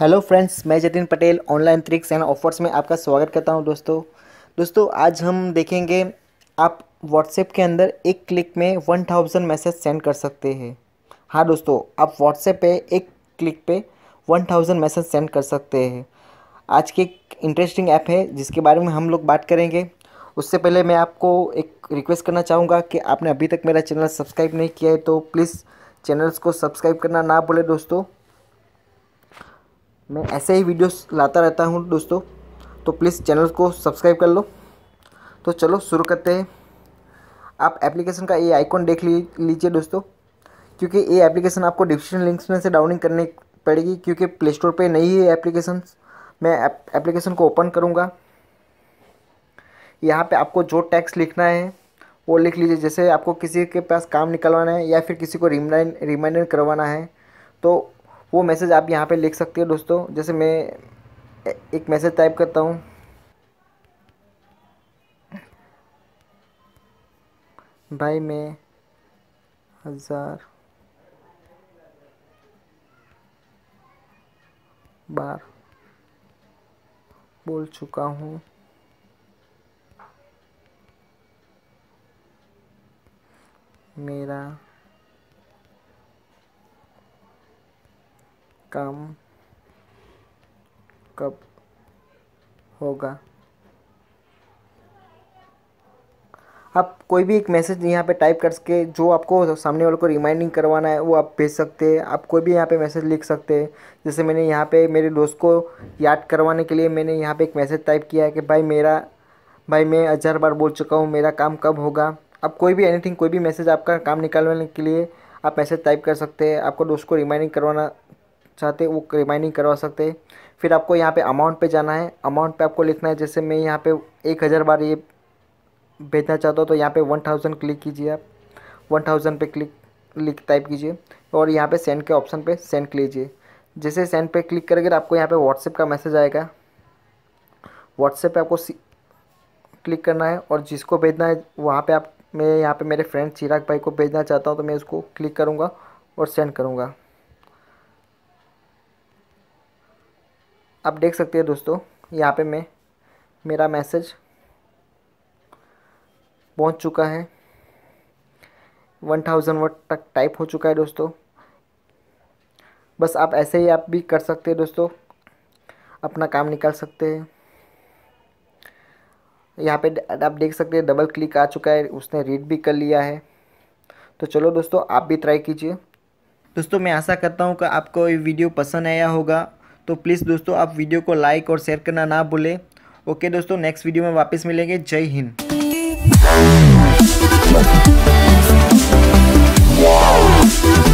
hello friends मैं Jatin Patel online tricks and offers में आपका स्वागत करता हूं दोस्तों दोस्तों आज हम देखेंगे आप व्हाट्सएप के अंदर एक क्लिक में वन थाउजेंड मैसेज सेंड कर सकते हैं हाँ दोस्तों आप व्हाट्सएप पे एक क्लिक पे वन थाउजेंड मैसेज सेंड कर सकते हैं आज की एक इंटरेस्टिंग ऐप है जिसके बारे में हम लोग बात करेंगे उससे पहले मैं आपको एक रिक्वेस्ट करना चाहूँगा कि आपने अभी तक मेरा चैनल सब्सक्राइब नहीं किया है तो प्लीज़ चैनल्स को सब्सक्राइब करना ना भूलें दोस्तों मैं ऐसे ही वीडियोस लाता रहता हूँ दोस्तों तो प्लीज़ चैनल को सब्सक्राइब कर लो तो चलो शुरू करते हैं आप एप्लीकेशन का ये आइकॉन देख लीजिए दोस्तों क्योंकि ये एप्लीकेशन आपको डिस्क्रिप्शन लिंक्स में से डाउनलोड करनी पड़ेगी क्योंकि प्ले स्टोर पर नहीं है एप्लीकेशन मैं एप्लीकेशन को ओपन करूँगा यहाँ पे आपको जो टैक्स लिखना है वो लिख लीजिए जैसे आपको किसी के पास काम निकलवाना है या फिर किसी को रिमाइंड रिमाइंडर करवाना है तो वो मैसेज आप यहाँ पे लिख सकते हो दोस्तों जैसे मैं एक मैसेज टाइप करता हूँ भाई मैं हज़ार बार बोल चुका हूँ मेरा काम कब होगा आप कोई भी एक मैसेज यहाँ पे टाइप करके जो आपको सामने वाले को रिमाइंडिंग करवाना है वो आप भेज सकते हैं आप कोई भी यहाँ पे मैसेज लिख सकते हैं जैसे मैंने यहाँ पे मेरे दोस्त को याद करवाने के लिए मैंने यहाँ पे एक मैसेज टाइप किया है कि भाई मेरा भाई मैं हज़ार बार बोल चुका हूँ मेरा काम कब होगा आप कोई भी एनीथिंग कोई भी मैसेज आपका काम निकालने के लिए आप मैसेज टाइप कर सकते हैं आपको दोस्त को रिमाइंडिंग करवाना चाहते वो रिमाइंडिंग करवा सकते हैं फिर आपको यहाँ पे अमाउंट पे जाना है अमाउंट पे आपको लिखना है जैसे मैं यहाँ पे एक हज़ार बार ये भेजना चाहता हूँ तो यहाँ पे वन थाउजेंड क्लिक कीजिए आप वन थाउजेंड पे क्लिक लिख टाइप कीजिए और यहाँ पे सेंड के ऑप्शन पे सेंड लीजिए जैसे सेंड पे क्लिक करेंगे आपको यहाँ पे व्हाट्सएप का मैसेज आएगा व्हाट्सएप पर आपको क्लिक करना है और जिसको भेजना है वहाँ पर आप मैं यहाँ पर मेरे फ्रेंड चिराग भाई को भेजना चाहता हूँ तो मैं उसको क्लिक करूँगा और सेंड करूँगा आप देख सकते हैं दोस्तों यहाँ पे मैं मेरा मैसेज पहुँच चुका है वन थाउजेंड वर्ड तक टाइप हो चुका है दोस्तों बस आप ऐसे ही आप भी कर सकते हैं दोस्तों अपना काम निकाल सकते हैं यहाँ पे आप देख सकते हैं डबल क्लिक आ चुका है उसने रीड भी कर लिया है तो चलो दोस्तों आप भी ट्राई कीजिए दोस्तों मैं आशा करता हूँ कि आपको ये वीडियो पसंद आया होगा तो प्लीज़ दोस्तों आप वीडियो को लाइक और शेयर करना ना भूलें ओके दोस्तों नेक्स्ट वीडियो में वापस मिलेंगे जय हिंद